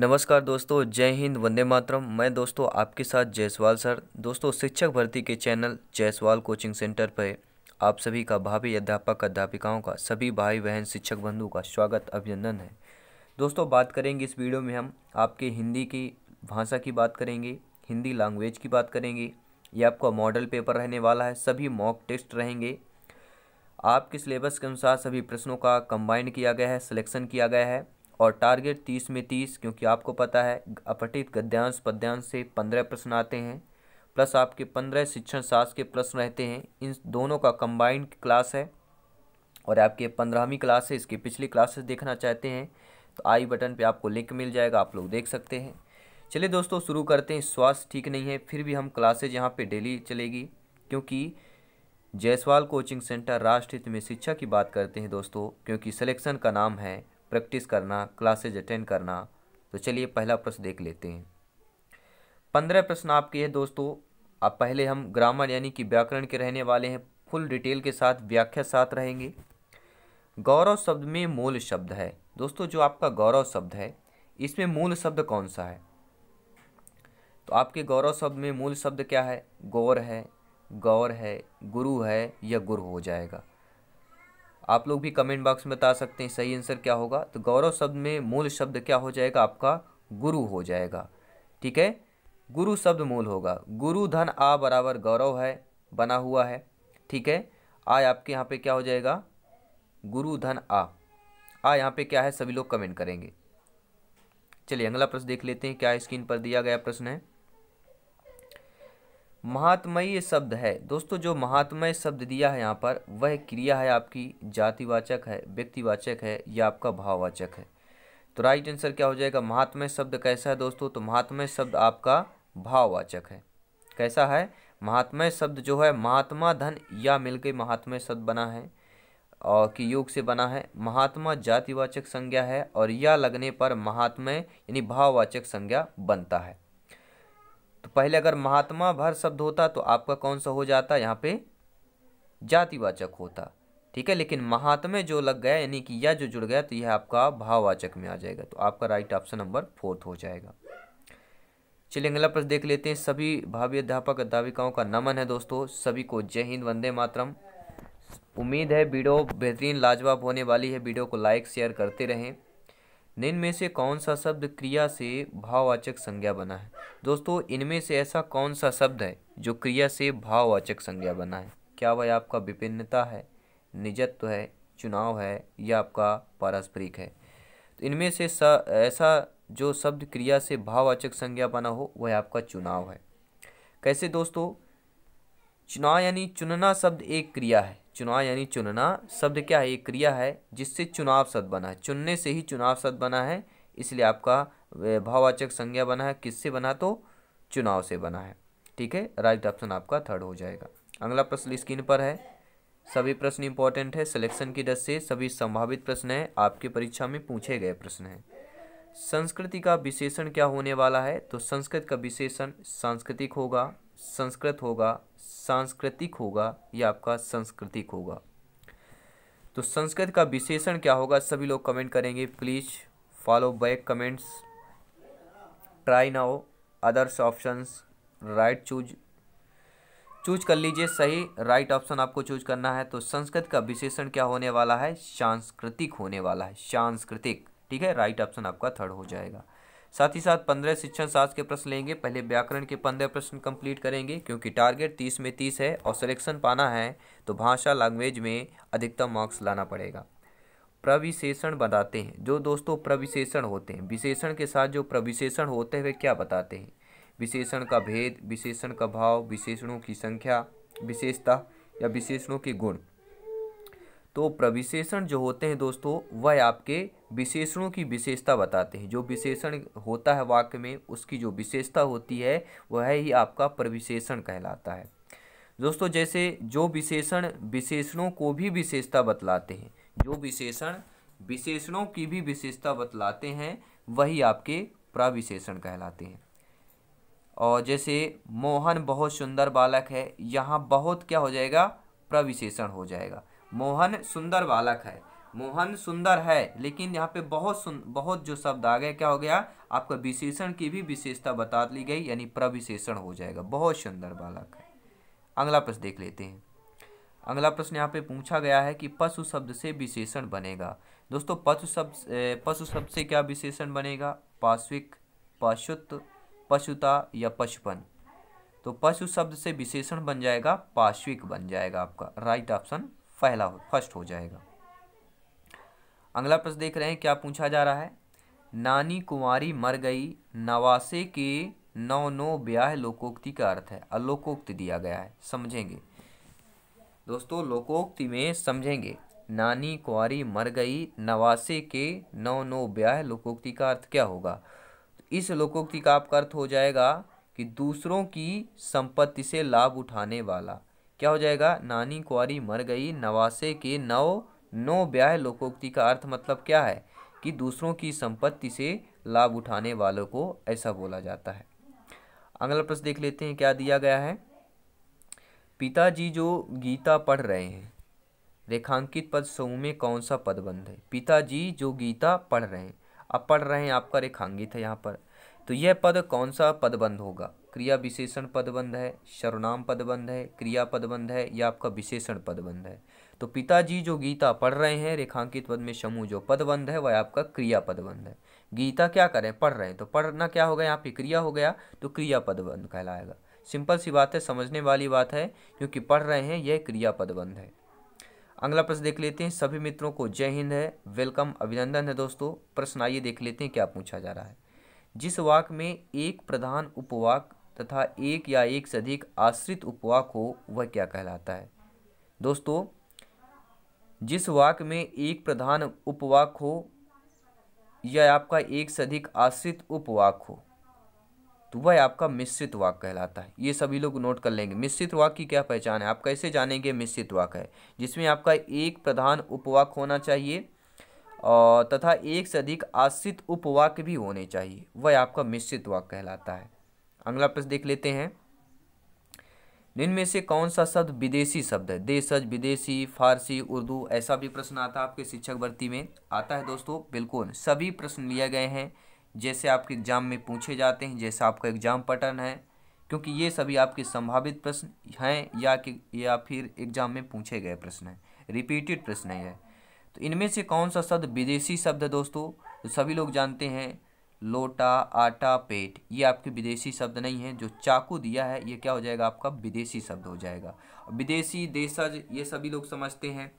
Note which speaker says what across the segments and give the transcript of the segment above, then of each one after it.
Speaker 1: नमस्कार दोस्तों जय हिंद वंदे मातरम मैं दोस्तों आपके साथ जयसवाल सर दोस्तों शिक्षक भर्ती के चैनल जयसवाल कोचिंग सेंटर पर आप सभी का भाभी अध्यापक अध्यापिकाओं का सभी भाई बहन शिक्षक बंधु का स्वागत अभिनंदन है दोस्तों बात करेंगे इस वीडियो में हम आपके हिंदी की भाषा की बात करेंगे हिंदी लैंग्वेज की बात करेंगे ये आपका मॉडल पेपर रहने वाला है सभी मॉक टेस्ट रहेंगे आपके सिलेबस के अनुसार सभी प्रश्नों का कंबाइंड किया गया है सिलेक्शन किया गया है और टारगेट तीस में तीस क्योंकि आपको पता है अपठित गद्यांश पद्यांश से पंद्रह प्रश्न आते हैं प्लस आपके पंद्रह शिक्षण शास्त्र के प्रश्न रहते हैं इन दोनों का कंबाइंड क्लास है और आपके पंद्रहवीं क्लास है इसके पिछली क्लासेस देखना चाहते हैं तो आई बटन पे आपको लिंक मिल जाएगा आप लोग देख सकते हैं चलिए दोस्तों शुरू करते हैं स्वास्थ्य ठीक नहीं है फिर भी हम क्लासेज यहाँ पर डेली चलेगी क्योंकि जायसवाल कोचिंग सेंटर राष्ट्रहित में शिक्षा की बात करते हैं दोस्तों क्योंकि सलेक्शन का नाम है प्रैक्टिस करना क्लासेज अटेंड करना तो चलिए पहला प्रश्न देख लेते हैं पंद्रह प्रश्न आपके है दोस्तों आप पहले हम ग्रामर यानी कि व्याकरण के रहने वाले हैं फुल डिटेल के साथ व्याख्या साथ रहेंगे गौरव शब्द में मूल शब्द है दोस्तों जो आपका गौरव शब्द है इसमें मूल शब्द कौन सा है तो आपके गौरव शब्द में मूल शब्द क्या है गौर है गौर है गुरु है या गुरु हो जाएगा आप लोग भी कमेंट बॉक्स में बता सकते हैं सही आंसर क्या होगा तो गौरव शब्द में मूल शब्द क्या हो जाएगा आपका गुरु हो जाएगा ठीक है गुरु शब्द मूल होगा गुरु धन आ बराबर गौरव है बना हुआ है ठीक है आ आपके यहाँ पे क्या हो जाएगा गुरु धन आ आ यहाँ पे क्या है सभी लोग कमेंट करेंगे चलिए अगला प्रश्न देख लेते हैं क्या स्क्रीन पर दिया गया प्रश्न है महात्मय शब्द है दोस्तों जो महात्मय शब्द दिया है यहाँ पर वह क्रिया है आपकी जातिवाचक है व्यक्तिवाचक है या आपका भाववाचक है तो राइट आंसर क्या हो जाएगा महात्मय शब्द कैसा है दोस्तों तो महात्मय शब्द आपका भाववाचक है कैसा है महात्मय शब्द जो है महात्मा धन या मिलकर महात्मय शब्द बना है और कि योग से बना है महात्मा जातिवाचक संज्ञा है और या लगने पर महात्मय यानी भाववाचक संज्ञा बनता है तो पहले अगर महात्मा भर शब्द होता तो आपका कौन सा हो जाता यहाँ पे जातिवाचक होता ठीक है लेकिन महात्मे जो लग गया यानी कि यह जो जुड़ गया तो यह आपका भाववाचक में आ जाएगा तो आपका राइट ऑप्शन नंबर फोर्थ हो जाएगा चलिए अगला प्रश्न देख लेते हैं सभी भावी अध्यापक अध्यापिकाओं का नमन है दोस्तों सभी को जय हिंद वंदे मातरम उम्मीद है वीडियो बेहतरीन लाजवाब होने वाली है वीडियो को लाइक शेयर करते रहें में से कौन सा शब्द क्रिया से भाववाचक संज्ञा बना है दोस्तों इनमें से ऐसा कौन सा शब्द है जो क्रिया से भाववाचक संज्ञा बना है क्या वह आपका विभिन्नता है निजत्व है चुनाव है या आपका पारस्परिक है तो इनमें से ऐसा जो शब्द क्रिया से भाववाचक संज्ञा बना हो वह आपका चुनाव है कैसे दोस्तों चुनाव यानी चुनना शब्द एक क्रिया है चुनाव यानी चुनना शब्द क्या है एक क्रिया है जिससे चुनाव शब्द बना है चुनने से ही चुनाव शब्द बना है इसलिए आपका भाववाचक संज्ञा बना है किससे बना तो चुनाव से बना है ठीक है राइट ऑप्शन आपका थर्ड हो जाएगा अगला प्रश्न स्क्रीन पर है सभी प्रश्न इंपॉर्टेंट है सिलेक्शन की दस से सभी संभावित प्रश्न हैं आपकी परीक्षा में पूछे गए प्रश्न हैं संस्कृति का विशेषण क्या होने वाला है तो संस्कृत का विशेषण सांस्कृतिक होगा संस्कृत होगा सांस्कृतिक होगा या आपका संस्कृतिक होगा तो संस्कृत का विशेषण क्या होगा सभी लोग कमेंट करेंगे please follow back comments try now others options right choose choose कर लीजिए सही राइट right ऑप्शन आपको चूज करना है तो संस्कृत का विशेषण क्या होने वाला है सांस्कृतिक होने वाला है सांस्कृतिक ठीक है राइट right ऑप्शन आपका थर्ड हो जाएगा साथ ही साथ पंद्रह शिक्षण शास्त्र के प्रश्न लेंगे पहले व्याकरण के पंद्रह प्रश्न कंप्लीट करेंगे क्योंकि टारगेट तीस में तीस है और सिलेक्शन पाना है तो भाषा लैंग्वेज में अधिकतम मार्क्स लाना पड़ेगा प्रविशेषण बताते हैं जो दोस्तों प्रविशेषण होते हैं विशेषण के साथ जो प्रविशेषण होते वे क्या बताते हैं विशेषण का भेद विशेषण का भाव विशेषणों की संख्या विशेषता या विशेषणों के गुण तो प्रविशेषण जो होते हैं दोस्तों वह आपके विशेषणों की विशेषता बताते हैं जो विशेषण होता है वाक्य में उसकी जो विशेषता होती है वह ही आपका प्रविशेषण कहलाता है दोस्तों जैसे जो विशेषण विशेषणों को भी विशेषता बतलाते हैं जो विशेषण विशेषणों की भी विशेषता बतलाते हैं वही आपके प्रविशेषण कहलाते हैं और जैसे मोहन बहुत सुंदर बालक है यहाँ बहुत क्या हो जाएगा प्रविशेषण हो जाएगा मोहन सुंदर बालक है मोहन सुंदर है लेकिन यहाँ पे बहुत सुन बहुत जो शब्द आ गए क्या हो गया आपका विशेषण की भी विशेषता बता ली गई यानी प्रविशेषण हो जाएगा बहुत सुंदर बालक है अगला प्रश्न देख लेते हैं अगला प्रश्न यहाँ पे पूछा गया है कि पशु शब्द से विशेषण बनेगा दोस्तों पशु शब्द पशु शब्द से क्या विशेषण बनेगा पाश्विक पशुत्व पशुता या पशुपन तो पशु शब्द से विशेषण बन जाएगा पाश्विक बन जाएगा आपका राइट ऑप्शन पहला फर्स्ट हो जाएगा अगला प्रश्न देख रहे हैं क्या पूछा जा रहा है नानी कुमारी मर गई नवासे के नौ नौ ब्याह लोकोक्ति का अर्थ है अलोकोक्ति दिया गया है समझेंगे दोस्तों लोकोक्ति में समझेंगे नानी कुंवारी मर गई नवासे के नौ नौ ब्याह लोकोक्ति का अर्थ क्या होगा इस लोकोक्ति का आपका अर्थ हो जाएगा कि दूसरों की संपत्ति से लाभ उठाने वाला क्या हो जाएगा नानी कुआरी मर गई नवासे के नौ नौ ब्याह लोकोक्ति का अर्थ मतलब क्या है कि दूसरों की संपत्ति से लाभ उठाने वालों को ऐसा बोला जाता है अगला प्रश्न देख लेते हैं क्या दिया गया है पिताजी जो गीता पढ़ रहे हैं रेखांकित पद समूह में कौन सा पद बंद है पिताजी जो गीता पढ़ रहे हैं अब पढ़ रहे हैं आपका रेखांकित है यहाँ पर तो यह पद कौन सा पदबंध होगा क्रिया विशेषण पदबंध है सर्वनाम पदबंध है क्रिया पदबंध है या आपका विशेषण पदबंध है तो पिताजी जो गीता पढ़ रहे हैं रेखांकित पद में समूह जो पदबंध है वह आपका क्रिया पदबंध है गीता क्या करें पढ़ रहे हैं तो पढ़ना क्या हो गया यहाँ पे क्रिया हो गया तो क्रिया पदबंध कहलाएगा सिंपल सी बात है समझने वाली बात है क्योंकि पढ़ रहे हैं यह क्रिया पदबंध है अगला प्रश्न देख लेते हैं सभी मित्रों को जय हिंद है वेलकम अभिनंदन है दोस्तों प्रश्न आइए देख लेते हैं क्या पूछा जा रहा है जिस वाक में एक प्रधान उपवाक तथा एक या एक से अधिक आश्रित उपवाक हो वह क्या कहलाता है दोस्तों जिस वाक में एक प्रधान उपवाक हो या आपका एक से अधिक आश्रित उपवाक हो तो वह आपका मिश्रित वाक कहलाता है ये सभी लोग नोट कर लेंगे मिश्रित वाक की क्या पहचान है आप कैसे जानेंगे मिश्रित वाक है जिसमें आपका एक प्रधान उपवाक होना चाहिए और तथा एक से अधिक आश्रित उपवाक भी होने चाहिए वह आपका मिश्रित वाक कहलाता है अगला प्रश्न देख लेते हैं इनमें से कौन सा शब्द विदेशी शब्द है देशज विदेशी फारसी उर्दू ऐसा भी प्रश्न आता है आपके शिक्षक भर्ती में आता है दोस्तों बिल्कुल सभी प्रश्न लिए गए हैं जैसे आपके एग्जाम में पूछे जाते हैं जैसा आपका एग्जाम पैटर्न है क्योंकि ये सभी आपके संभावित प्रश्न हैं या कि या फिर एग्जाम में पूछे गए प्रश्न हैं रिपीटेड प्रश्न है तो इनमें से कौन सा शब्द विदेशी शब्द है दोस्तों तो सभी लोग जानते हैं लोटा आटा पेट ये आपके विदेशी शब्द नहीं है जो चाकू दिया है ये क्या हो जाएगा आपका विदेशी शब्द हो जाएगा विदेशी देशज ये सभी लोग समझते हैं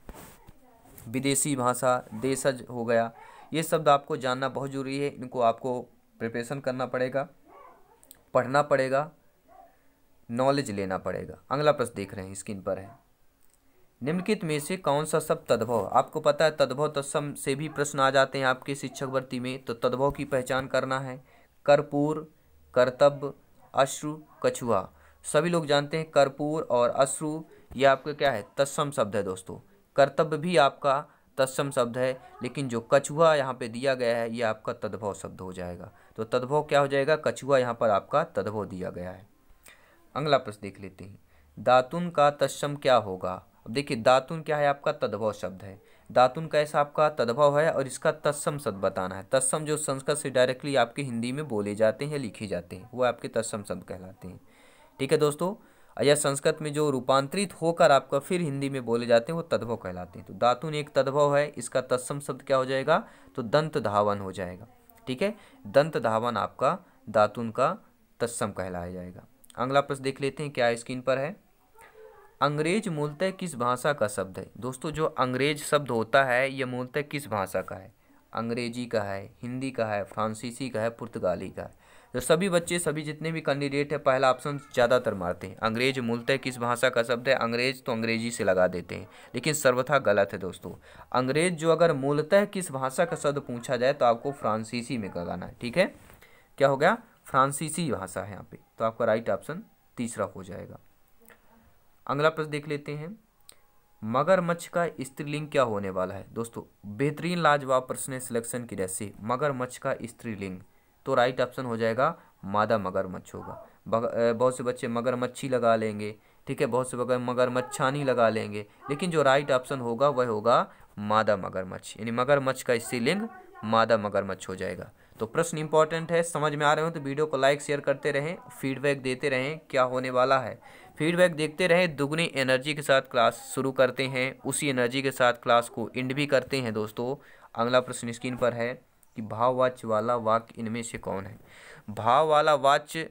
Speaker 1: विदेशी भाषा देशज हो गया ये शब्द आपको जानना बहुत ज़रूरी है इनको आपको प्रिपरेशन करना पड़ेगा पढ़ना पड़ेगा नॉलेज लेना पड़ेगा अगला प्रश्न देख रहे हैं स्क्रीन पर है निम्नलिखित में से कौन सा शब्द तद्भव आपको पता है तद्भव तत्सम तो से भी प्रश्न आ जाते हैं आपके शिक्षक भर्ती में तो तद्भव की पहचान करना है कर्पूर कर्तव्य अश्रु कछुआ सभी लोग जानते हैं कर्पूर और अश्रु ये आपका क्या है तत्सम शब्द है दोस्तों कर्तव्य भी आपका तत्सम शब्द है लेकिन जो कछुआ यहाँ पे दिया गया है ये आपका तद्भव शब्द हो जाएगा तो तद्भव क्या हो जाएगा कछुआ यहाँ पर आपका तद्भव दिया गया है अगला प्रश्न देख लेते हैं दातुन का तत्सम क्या होगा अब देखिए दातुन क्या है आपका तद्भव शब्द है दातुन का ऐसा आपका तद्भव है और इसका तत्सम शब्द बताना है तत्सम जो संस्कृत से डायरेक्टली आपके हिंदी में बोले जाते हैं लिखे जाते हैं वो आपके तत्सम शब्द कहलाते हैं ठीक है दोस्तों या संस्कृत में जो रूपांतरित होकर आपका फिर हिंदी में बोले जाते हैं वो तद्भव कहलाते हैं तो दातुन एक तद्भव है इसका तत्सम शब्द क्या हो जाएगा तो दंत धावन हो जाएगा ठीक है दंत धावन आपका दातुन का तत्सम कहलाया जाएगा अगला प्रश्न देख लेते हैं क्या स्क्रीन पर है अंग्रेज मूलतः किस भाषा का शब्द है दोस्तों जो अंग्रेज शब्द होता है यह मूलतः किस भाषा का है अंग्रेजी का है हिंदी का है फ्रांसीसी का है पुर्तगाली का है तो सभी बच्चे सभी जितने भी कैंडिडेट हैं पहला ऑप्शन ज़्यादातर मारते हैं अंग्रेज मूलतः किस भाषा का शब्द है अंग्रेज तो अंग्रेजी से लगा देते हैं लेकिन सर्वथा गलत है दोस्तों अंग्रेज जो अगर मूलतः किस भाषा का शब्द पूछा जाए तो आपको फ्रांसीसी में लगाना है ठीक है क्या हो गया फ्रांसीसी भाषा है यहाँ पर तो आपका राइट ऑप्शन तीसरा हो जाएगा अगला प्रश्न देख लेते हैं मगरमच्छ का स्त्रीलिंग क्या होने वाला है दोस्तों बेहतरीन लाजवाब प्रश्न है सिलेक्शन की जैसे मगरमच्छ का स्त्रीलिंग तो राइट ऑप्शन हो जाएगा मादा मगरमच्छ होगा बहुत से बच्चे मगरमच्छी लगा लेंगे ठीक है बहुत से बगैर मगरमच्छानी लगा लेंगे लेकिन जो राइट ऑप्शन होगा वह होगा मादा मगरमच्छ यानी मगरमच्छ का स्त्रीलिंग मादा मगरमच्छ हो जाएगा तो प्रश्न इंपॉर्टेंट है समझ में आ रहे हो तो वीडियो को लाइक शेयर करते रहें फीडबैक देते रहें क्या होने वाला है फीडबैक देखते रहें दुगनी एनर्जी के साथ क्लास शुरू करते हैं उसी एनर्जी के साथ क्लास को एंड भी करते हैं दोस्तों अगला प्रश्न स्क्रीन पर है कि भाव वाच्य वाला वाक्य इनमें से कौन है भाव वाला वाच्य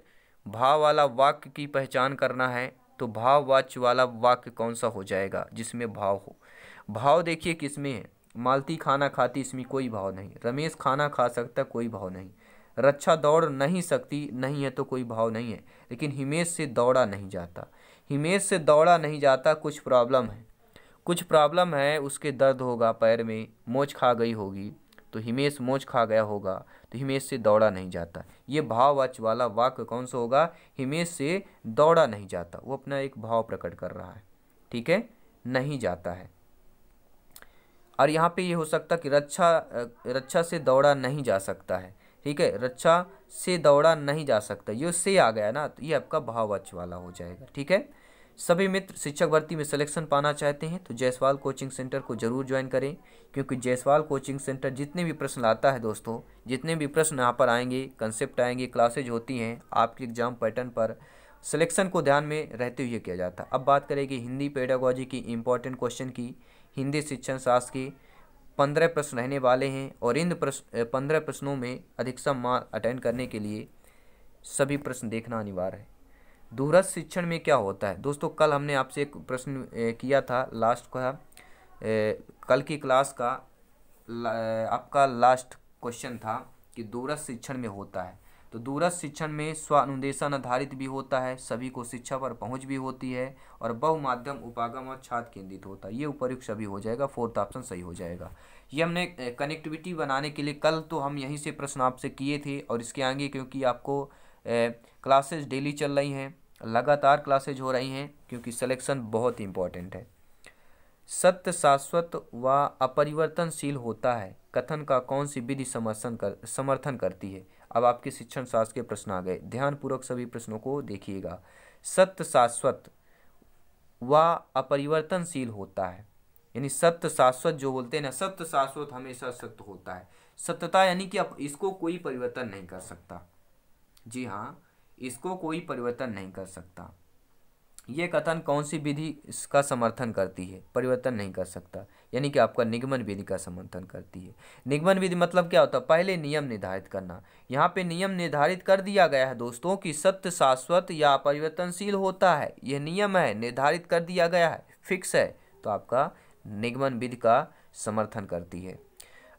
Speaker 1: भाव वाला वाक्य की पहचान करना है तो भाव वाच्य वाला वाक्य कौन सा हो जाएगा जिसमें भाव हो भाव देखिए किसमें है मालती खाना खाती इसमें कोई भाव नहीं रमेश खाना खा सकता कोई भाव नहीं रक्षा दौड़ नहीं सकती नहीं है तो कोई भाव नहीं है लेकिन हिमेश से दौड़ा नहीं जाता हिमेश से दौड़ा नहीं जाता कुछ प्रॉब्लम है कुछ प्रॉब्लम है उसके दर्द होगा पैर में मोच खा गई होगी तो हिमेश मोच खा गया होगा तो हिमेश से दौड़ा नहीं जाता ये भाववाच वाला वाक्य कौन सा होगा हिमेश से दौड़ा नहीं जाता वो अपना एक भाव प्रकट कर रहा है ठीक है नहीं जाता है और यहाँ पे ये हो सकता कि रक्षा रक्षा से दौड़ा नहीं जा सकता है ठीक है रक्षा से दौड़ा नहीं जा सकता ये से आ गया ना तो ये आपका भाववाच वाला हो जाएगा ठीक है सभी मित्र शिक्षक भर्ती में सिलेक्शन पाना चाहते हैं तो जयसवाल कोचिंग सेंटर को जरूर ज्वाइन करें क्योंकि जयसवाल कोचिंग सेंटर जितने भी प्रश्न लाता है दोस्तों जितने भी प्रश्न यहाँ पर आएंगे कंसेप्ट आएंगे क्लासेज होती हैं आपके एग्जाम पैटर्न पर सिलेक्शन को ध्यान में रहते हुए किया जाता है अब बात करेंगे हिंदी पेडागोजी की इंपॉर्टेंट क्वेश्चन की हिंदी शिक्षण शास्त्र की पंद्रह प्रश्न रहने वाले हैं और इन प्रश्न पंद्रह प्रश्नों में अधिकतम मार्क अटेंड करने के लिए सभी प्रश्न देखना अनिवार्य है दूरस्थ शिक्षण में क्या होता है दोस्तों कल हमने आपसे एक प्रश्न किया था लास्ट का कल की क्लास का आपका लास्ट क्वेश्चन था कि दूरस्थ शिक्षण में होता है तो दूरस्थ शिक्षण में स्वानुदेशन आधारित भी होता है सभी को शिक्षा पर पहुंच भी होती है और बहुमाध्यम उपागम और छात्र केंद्रित होता है ये उपयुक्त सभी हो जाएगा फोर्थ ऑप्शन सही हो जाएगा ये हमने कनेक्टिविटी बनाने के लिए कल तो हम यहीं से प्रश्न आपसे किए थे और इसके आगे क्योंकि आपको क्लासेज डेली चल रही हैं लगातार क्लासेज हो रही हैं क्योंकि सलेक्शन बहुत इंपॉर्टेंट है सत्य शाश्वत व अपरिवर्तनशील होता है कथन का कौन सी विधि समर्थन कर समर्थन करती है अब आपके शिक्षण शास्त्र के प्रश्न आ गए ध्यानपूर्वक सभी प्रश्नों को देखिएगा सत्य शाश्वत व अपरिवर्तनशील होता है यानी सत्य शाश्वत जो बोलते हैं ना सत्य शाश्वत हमेशा सत्य होता है सत्यता यानी कि इसको कोई परिवर्तन नहीं कर सकता जी हाँ इसको कोई परिवर्तन नहीं कर सकता ये कथन कौन सी विधि इसका समर्थन करती है परिवर्तन नहीं कर सकता यानी कि आपका निगमन विधि का समर्थन करती है निगमन विधि मतलब क्या होता है पहले नियम निर्धारित करना यहाँ पे नियम निर्धारित कर दिया गया है दोस्तों कि सत्य शाश्वत या परिवर्तनशील होता है यह नियम है निर्धारित कर दिया गया है फिक्स है तो आपका निगमन विधि का समर्थन करती है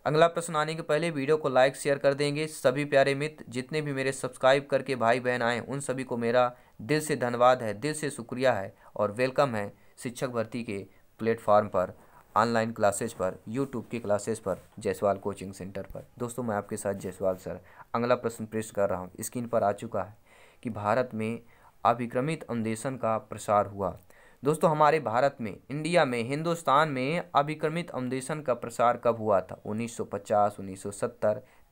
Speaker 1: अगला प्रश्न आने के पहले वीडियो को लाइक शेयर कर देंगे सभी प्यारे मित्र जितने भी मेरे सब्सक्राइब करके भाई बहन आए उन सभी को मेरा दिल से धन्यवाद है दिल से शुक्रिया है और वेलकम है शिक्षक भर्ती के प्लेटफॉर्म पर ऑनलाइन क्लासेज पर यूट्यूब की क्लासेज पर जयसवाल कोचिंग सेंटर पर दोस्तों मैं आपके साथ जयसवाल सर अगला प्रश्न पेश कर रहा हूँ स्क्रीन पर आ चुका है कि भारत में अभिक्रमित अन्वेषण का प्रसार हुआ दोस्तों हमारे भारत में इंडिया में हिंदुस्तान में अभिक्रमित अन्वेषण का प्रसार कब हुआ था 1950, 1970,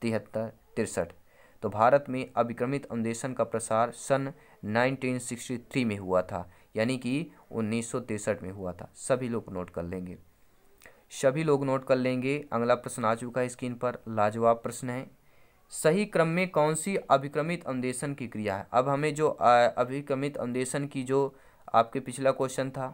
Speaker 1: तिहत्तर तिरसठ तो भारत में अभिक्रमित अन्वेषण का प्रसार सन 1963 में हुआ था यानी कि उन्नीस में हुआ था सभी लोग नोट कर लेंगे सभी लोग नोट कर लेंगे अगला प्रश्न आ चुका है स्क्रीन पर लाजवाब प्रश्न है सही क्रम में कौन सी अभिक्रमित अन्वेषण की क्रिया है अब हमें जो अभिक्रमित अन्वेषण की जो आपके पिछला क्वेश्चन था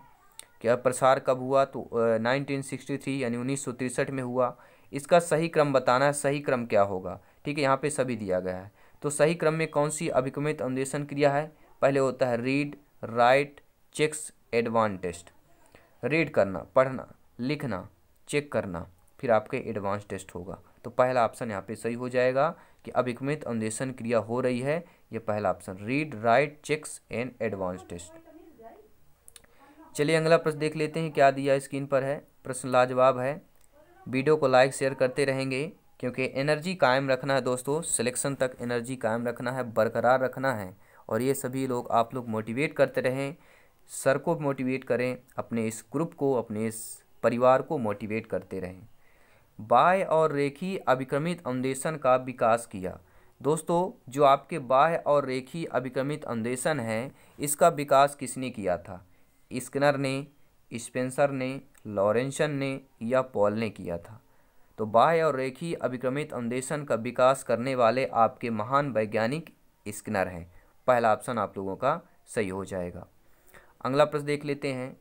Speaker 1: कि प्रसार कब हुआ तो नाइनटीन सिक्सटी थ्री यानी उन्नीस में हुआ इसका सही क्रम बताना है सही क्रम क्या होगा ठीक है यहाँ पे सभी दिया गया है तो सही क्रम में कौन सी अभिक्रमित अन्वेषण क्रिया है पहले होता है read write checks advance test read करना पढ़ना लिखना चेक करना फिर आपके एडवांस टेस्ट होगा तो पहला ऑप्शन यहाँ पे सही हो जाएगा कि अभिक्रमित अन्वेषण क्रिया हो रही है ये पहला option read write checks and advance test चलिए अगला प्रश्न देख लेते हैं क्या दिया स्क्रीन पर है प्रश्न लाजवाब है वीडियो को लाइक शेयर करते रहेंगे क्योंकि एनर्जी कायम रखना है दोस्तों सिलेक्शन तक एनर्जी कायम रखना है बरकरार रखना है और ये सभी लोग आप लोग मोटिवेट करते रहें सर को मोटिवेट करें अपने इस ग्रुप को अपने इस परिवार को मोटिवेट करते रहें बाह्य और रेखी अभिक्रमित अन्वेषण का विकास किया दोस्तों जो आपके बाह्य और रेखी अभिक्रमित अन्वेषण है इसका विकास किसने किया था स्किनर ने स्पेंसर ने लॉरेंशन ने या पॉल ने किया था तो बाह्य और रेखी अभिक्रमित अन्वेषण का विकास करने वाले आपके महान वैज्ञानिक स्किनर हैं पहला ऑप्शन आप लोगों का सही हो जाएगा अगला प्रश्न देख लेते हैं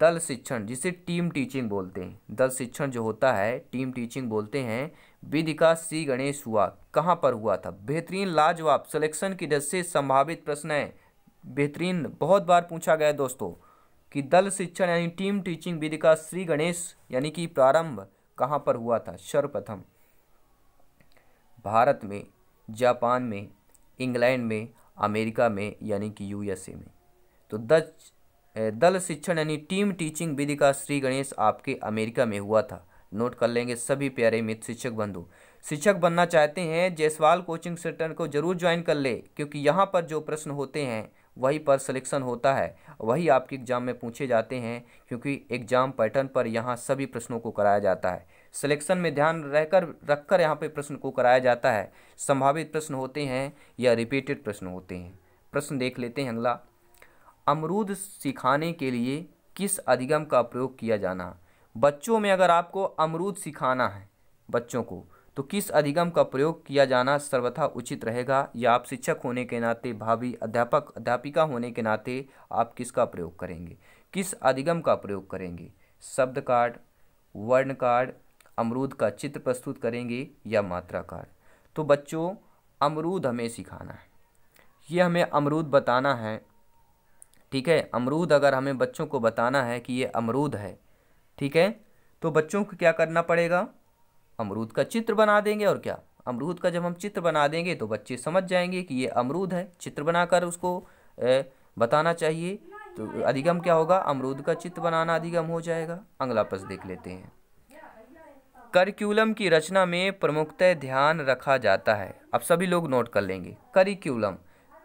Speaker 1: दल शिक्षण जिसे टीम टीचिंग बोलते हैं दल शिक्षण जो होता है टीम टीचिंग बोलते हैं विधि का सी गणेश हुआ कहाँ पर हुआ था बेहतरीन लाजवाब सिलेक्शन की जैसे से संभावित प्रश्न है बेहतरीन बहुत बार पूछा गया दोस्तों कि दल शिक्षण यानी टीम टीचिंग विधि का श्री गणेश यानी कि प्रारंभ कहाँ पर हुआ था सर्वप्रथम भारत में जापान में इंग्लैंड में अमेरिका में यानी कि यूएसए में तो दच दल शिक्षण यानी टीम टीचिंग विधि का श्री गणेश आपके अमेरिका में हुआ था नोट कर लेंगे सभी प्यारे मित्र शिक्षक बंधु शिक्षक बनना चाहते हैं जयसवाल कोचिंग सेंटर को जरूर ज्वाइन कर ले क्योंकि यहाँ पर जो प्रश्न होते हैं वही पर सिलेक्शन होता है वही आपके एग्ज़ाम में पूछे जाते हैं क्योंकि एग्ज़ाम पैटर्न पर यहाँ सभी प्रश्नों को कराया जाता है सिलेक्शन में ध्यान रहकर रखकर यहाँ पे प्रश्न को कराया जाता है संभावित प्रश्न होते हैं या रिपीटेड प्रश्न होते हैं प्रश्न देख लेते हैं अगला अमरूद सिखाने के लिए किस अधिगम का प्रयोग किया जाना बच्चों में अगर आपको अमरूद सिखाना है बच्चों को तो किस अधिगम का प्रयोग किया जाना सर्वथा उचित रहेगा या आप शिक्षक होने के नाते भावी अध्यापक अध्यापिका होने के नाते आप किसका प्रयोग करेंगे किस अधिगम का प्रयोग करेंगे शब्द कार्ड वर्ण कार्ड अमरूद का चित्र प्रस्तुत करेंगे या मात्रा कार्ड तो बच्चों अमरूद हमें सिखाना है ये हमें अमरूद बताना है ठीक है अमरूद अगर हमें बच्चों को बताना है कि ये अमरूद है ठीक है तो बच्चों को क्या करना पड़ेगा अमरूद का चित्र बना देंगे और क्या अमरूद का जब हम चित्र बना देंगे तो बच्चे समझ जाएंगे कि ये अमरूद है चित्र बनाकर उसको ए, बताना चाहिए तो अधिगम क्या होगा अमरूद का चित्र बनाना अधिगम हो जाएगा अगला प्रश्न देख लेते हैं करिकुलम की रचना में प्रमुखतः ध्यान रखा जाता है अब सभी लोग नोट कर लेंगे करिकुलम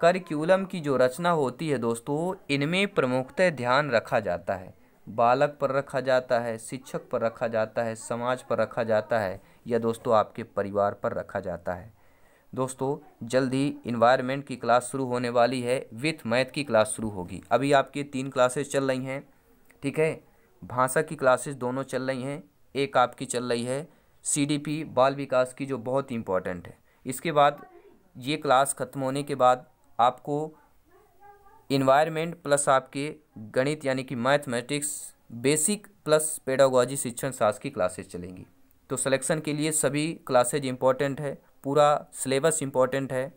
Speaker 1: करिकुलम की जो रचना होती है दोस्तों इनमें प्रमुखतः ध्यान रखा जाता है बालक पर रखा जाता है शिक्षक पर रखा जाता है समाज पर रखा जाता है या दोस्तों आपके परिवार पर रखा जाता है दोस्तों जल्द ही इन्वायरमेंट की क्लास शुरू होने वाली है विथ मैथ की क्लास शुरू होगी अभी आपके तीन क्लासेस चल रही हैं ठीक है भाषा की क्लासेस दोनों चल रही हैं एक आपकी चल रही है सीडीपी बाल विकास की जो बहुत इंपॉर्टेंट है इसके बाद ये क्लास ख़त्म होने के बाद आपको इन्वायरमेंट प्लस आपके गणित यानी कि मैथमेटिक्स बेसिक प्लस पेडागोजी शिक्षण शास्त्र की क्लासेज चलेंगी तो सिलेक्शन के लिए सभी क्लासेज इंपॉर्टेंट है पूरा सिलेबस इंपॉर्टेंट है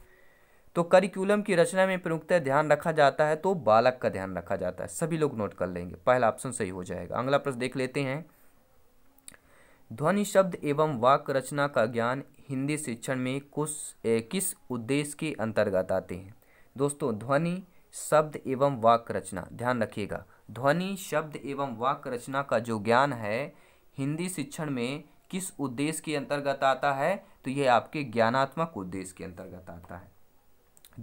Speaker 1: तो करिकुलम की रचना में प्रमुखतः ध्यान रखा जाता है तो बालक का ध्यान रखा जाता है सभी लोग नोट कर लेंगे पहला ऑप्शन सही हो जाएगा अगला प्रश्न देख लेते हैं ध्वनि शब्द एवं वाक रचना का ज्ञान हिंदी शिक्षण में कुछ किस उद्देश्य के अंतर्गत आते हैं दोस्तों ध्वनि शब्द एवं वाक्य रचना ध्यान रखिएगा ध्वनि शब्द एवं वाक्य रचना का जो ज्ञान है हिंदी शिक्षण में किस उद्देश्य के अंतर्गत आता है तो यह आपके ज्ञानात्मक उद्देश्य के अंतर्गत आता है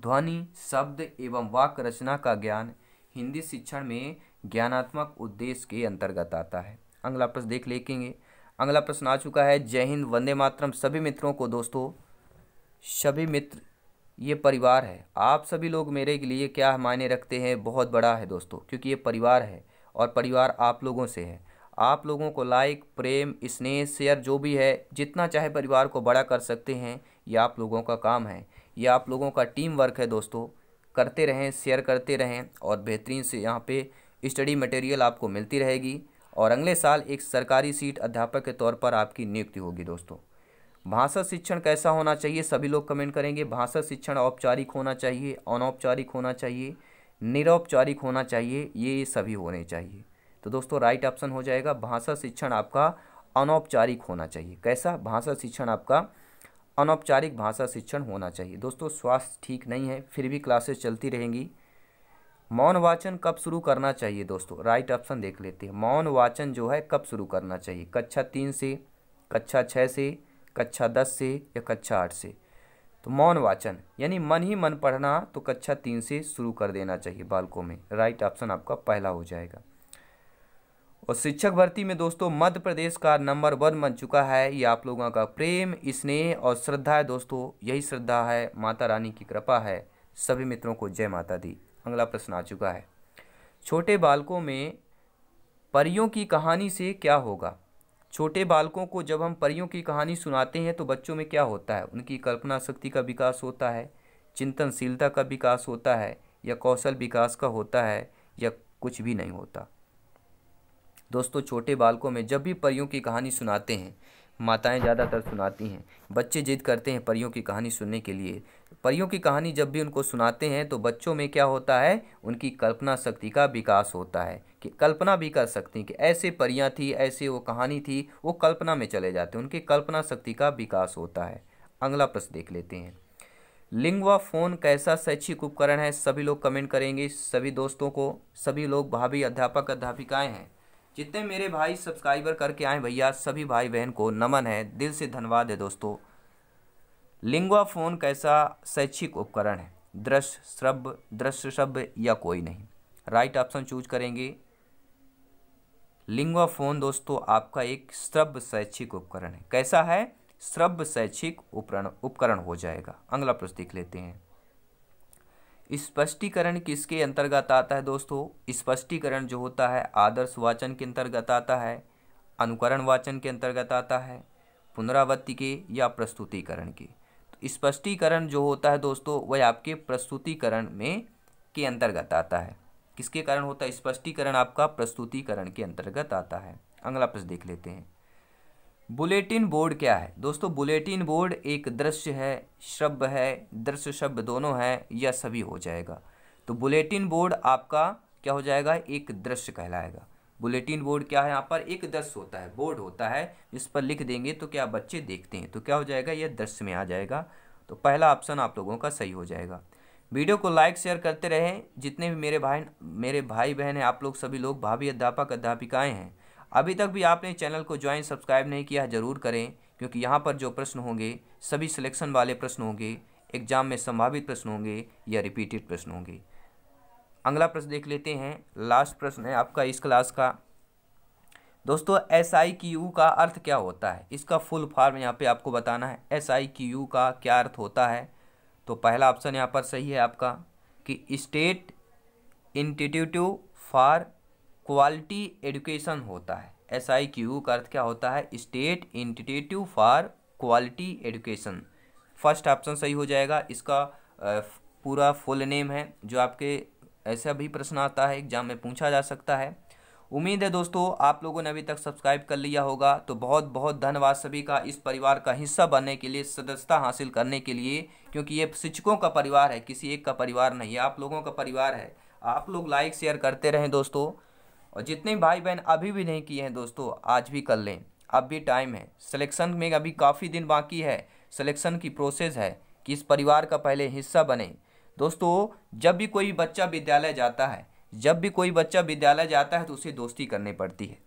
Speaker 1: ध्वनि शब्द एवं वाक्य रचना का ज्ञान हिंदी शिक्षण में ज्ञानात्मक उद्देश्य के अंतर्गत आता है अगला प्रश्न देख लेखेंगे अगला प्रश्न आ चुका है जय हिंद वंदे मातरम सभी मित्रों को दोस्तों सभी मित्र ये परिवार है आप सभी लोग मेरे लिए क्या मायने रखते हैं बहुत बड़ा है दोस्तों क्योंकि ये परिवार है और परिवार आप लोगों से है आप लोगों को लाइक प्रेम स्नेह शेयर जो भी है जितना चाहे परिवार को बड़ा कर सकते हैं ये आप लोगों का काम है ये आप लोगों का टीम वर्क है दोस्तों करते रहें शेयर करते रहें और बेहतरीन से यहाँ पे स्टडी मटेरियल आपको मिलती रहेगी और अगले साल एक सरकारी सीट अध्यापक के तौर पर आपकी नियुक्ति होगी दोस्तों भाषा शिक्षण कैसा होना चाहिए सभी लोग कमेंट करेंगे भाषा शिक्षण औपचारिक होना चाहिए अनौपचारिक होना चाहिए निरौपचारिक होना चाहिए ये सभी होने चाहिए तो दोस्तों राइट ऑप्शन हो जाएगा भाषा शिक्षण आपका अनौपचारिक होना चाहिए कैसा भाषा शिक्षण आपका अनौपचारिक भाषा शिक्षण होना चाहिए दोस्तों स्वास्थ्य ठीक नहीं है फिर भी क्लासेस चलती रहेंगी मौन वाचन कब शुरू करना चाहिए दोस्तों राइट ऑप्शन देख लेते हैं मौन वाचन जो है कब शुरू करना चाहिए कक्षा तीन से कक्षा छः से कक्षा दस से या कक्षा आठ से तो मौन वाचन यानी मन ही मन पढ़ना तो कक्षा तीन से शुरू कर देना चाहिए बालकों में राइट ऑप्शन आपका पहला हो जाएगा और शिक्षक भर्ती में दोस्तों मध्य प्रदेश का नंबर वन बन चुका है ये आप लोगों का प्रेम स्नेह और श्रद्धा है दोस्तों यही श्रद्धा है माता रानी की कृपा है सभी मित्रों को जय माता दी अगला प्रश्न आ चुका है छोटे बालकों में परियों की कहानी से क्या होगा छोटे बालकों को जब हम परियों की कहानी सुनाते हैं तो बच्चों में क्या होता है उनकी कल्पना शक्ति का विकास होता है चिंतनशीलता का विकास होता है या कौशल विकास का होता है या कुछ भी नहीं होता दोस्तों छोटे बालकों में जब भी परियों की कहानी सुनाते हैं माताएं ज़्यादातर सुनाती हैं बच्चे जिद करते हैं परियों की कहानी सुनने के लिए परियों की कहानी जब भी उनको सुनाते हैं तो बच्चों में क्या होता है उनकी कल्पना शक्ति का विकास होता है कि कल्पना भी कर सकती हैं कि ऐसे परियाँ थी ऐसे वो कहानी थी वो कल्पना में चले जाते हैं उनकी कल्पना शक्ति का विकास होता है अगला प्रश्न देख लेते हैं लिंगवा फ़ोन कैसा शैक्षिक उपकरण है सभी लोग कमेंट करेंगे सभी दोस्तों को सभी लोग भाभी अध्यापक अध्यापिकाएँ हैं जितने मेरे भाई सब्सक्राइबर करके आए भैया सभी भाई बहन को नमन है दिल से धन्यवाद है दोस्तों लिंगवा फ़ोन कैसा शैक्षिक उपकरण है दृश्य श्रब्द दृश्य शब्द या कोई नहीं राइट ऑप्शन चूज करेंगे लिंगवा फ़ोन दोस्तों आपका एक श्रब्द शैक्षिक उपकरण है कैसा है श्रब्द शैक्षिक उपकरण उपकरण हो जाएगा अगला प्रश्न देख लेते हैं स्पष्टीकरण किसके अंतर्गत आता है दोस्तों स्पष्टीकरण जो होता है आदर्श वाचन के अंतर्गत आता है अनुकरण वाचन के अंतर्गत आता है पुनरावृत्ति के या प्रस्तुतिकरण के तो स्पष्टीकरण जो होता है दोस्तों वह आपके प्रस्तुतिकरण में के अंतर्गत आता है किसके कारण होता है स्पष्टीकरण आपका प्रस्तुतिकरण के अंतर्गत आता है अगला प्रश्न देख लेते हैं बुलेटिन बोर्ड क्या है दोस्तों बुलेटिन बोर्ड एक दृश्य है शब्द है दृश्य शब्द दोनों है या सभी हो जाएगा तो बुलेटिन बोर्ड आपका क्या हो जाएगा एक दृश्य कहलाएगा बुलेटिन बोर्ड क्या है यहाँ पर एक दृश्य होता है बोर्ड होता है जिस पर लिख देंगे तो क्या बच्चे देखते हैं तो क्या हो जाएगा यह दृश्य में आ जाएगा तो पहला ऑप्शन आप लोगों का सही हो जाएगा वीडियो को लाइक शेयर करते रहें जितने भी मेरे भाई मेरे भाई बहन हैं आप लोग सभी लोग भाभी अध्यापक अध्यापिकाएँ हैं अभी तक भी आपने चैनल को ज्वाइन सब्सक्राइब नहीं किया ज़रूर करें क्योंकि यहाँ पर जो प्रश्न होंगे सभी सिलेक्शन वाले प्रश्न होंगे एग्जाम में संभावित प्रश्न होंगे या रिपीटेड प्रश्न होंगे अगला प्रश्न देख लेते हैं लास्ट प्रश्न है आपका इस क्लास का दोस्तों एस आई की यू का अर्थ क्या होता है इसका फुल फॉर्म यहाँ पे आपको बताना है एस आई की यू का क्या अर्थ होता है तो पहला ऑप्शन यहाँ पर सही है आपका कि state institutive for quality education होता है एस आई क्यू का अर्थ क्या होता है state institutive for quality education first option सही हो जाएगा इसका पूरा फुल नेम है जो आपके ऐसा भी प्रश्न आता है एग्जाम में पूछा जा सकता है उम्मीद है दोस्तों आप लोगों ने अभी तक सब्सक्राइब कर लिया होगा तो बहुत बहुत धन्यवाद सभी का इस परिवार का हिस्सा बनने के लिए सदस्यता हासिल करने के लिए क्योंकि ये शिक्षकों का परिवार है किसी एक का परिवार नहीं है आप लोगों का परिवार है आप लोग लाइक शेयर करते रहें दोस्तों और जितने भाई बहन अभी भी नहीं किए हैं दोस्तों आज भी कर लें अब भी टाइम है सिलेक्शन में अभी काफ़ी दिन बाकी है सिलेक्शन की प्रोसेस है कि इस परिवार का पहले हिस्सा बने दोस्तों जब भी कोई बच्चा विद्यालय जाता है जब भी कोई बच्चा विद्यालय जाता है तो उसे दोस्ती करनी पड़ती है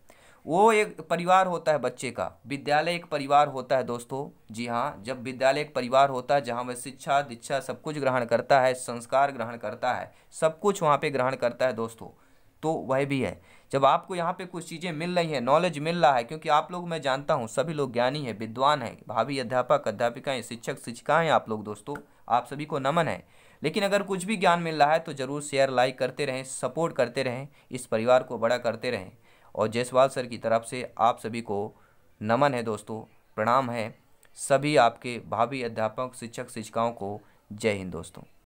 Speaker 1: वो एक परिवार होता है बच्चे का विद्यालय एक परिवार होता है दोस्तों जी हाँ जब विद्यालय एक परिवार होता है जहाँ वह शिक्षा दीक्षा सब कुछ ग्रहण करता है संस्कार ग्रहण करता है सब कुछ वहाँ पे ग्रहण करता है दोस्तों तो वह भी है जब आपको यहाँ पे कुछ चीज़ें मिल रही हैं नॉलेज मिल रहा है क्योंकि आप लोग मैं जानता हूँ सभी लोग ज्ञानी हैं विद्वान हैं भावी अध्यापक अध्यापिकाएँ शिक्षक शिक्षिकाएँ आप लोग दोस्तों आप सभी को नमन है लेकिन अगर कुछ भी ज्ञान मिल रहा है तो ज़रूर शेयर लाइक करते रहें सपोर्ट करते रहें इस परिवार को बड़ा करते रहें और जयसवाल सर की तरफ से आप सभी को नमन है दोस्तों प्रणाम है सभी आपके भावी अध्यापक शिक्षक शिक्षिकाओं को जय हिंद दोस्तों